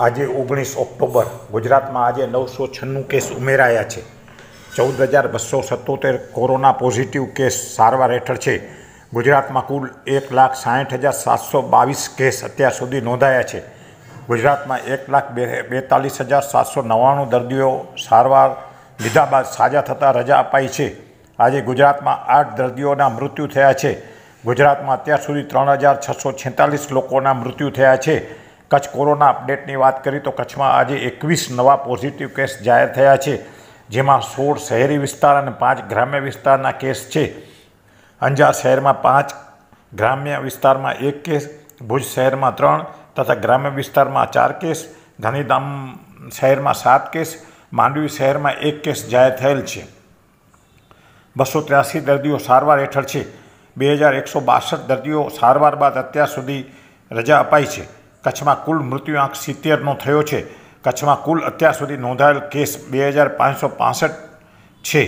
આજે ઓગણીસ ઓક્ટોબર ગુજરાતમાં આજે નવસો છન્નું કેસ ઉમેરાયા છે ચૌદ હજાર બસો સત્તોતેર કોરોના પોઝિટિવ કેસ સારવાર હેઠળ છે ગુજરાતમાં કુલ એક લાખ સાહીઠ હજાર સાતસો બાવીસ કેસ અત્યાર સુધી નોંધાયા છે ગુજરાતમાં એક લાખ બે બેતાલીસ હજાર સાતસો નવ્વાણું દર્દીઓ સારવાર લીધા બાદ સાજા થતાં રજા અપાઈ છે આજે ગુજરાતમાં આઠ દર્દીઓના મૃત્યુ થયા છે ગુજરાતમાં અત્યાર સુધી ત્રણ હજાર છસો છેતાલીસ લોકોના મૃત્યુ થયા છે કચ્છ કોરોના અપડેટની વાત કરીએ તો કચ્છમાં આજે એકવીસ નવા પોઝિટિવ કેસ જાહેર થયા છે જેમાં સોળ શહેરી વિસ્તાર અને પાંચ ગ્રામ્ય વિસ્તારના કેસ છે અંજાર શહેરમાં પાંચ ગ્રામ્ય વિસ્તારમાં એક કેસ ભુજ શહેરમાં ત્રણ તથા ગ્રામ્ય વિસ્તારમાં ચાર કેસ ગાંધીધામ શહેરમાં સાત કેસ માંડવી શહેરમાં એક કેસ જાહેર થયેલ છે બસો ત્ર્યાસી દર્દીઓ સારવાર હેઠળ છે બે હજાર એકસો બાસઠ દર્દીઓ સારવાર બાદ અત્યાર સુધી રજા અપાઈ છે કચ્છમાં કુલ મૃત્યુઆંક સિત્તેરનો થયો છે કચ્છમાં કુલ અત્યાર સુધી નોંધાયેલ કેસ બે હજાર પાંચસો પાસઠ છે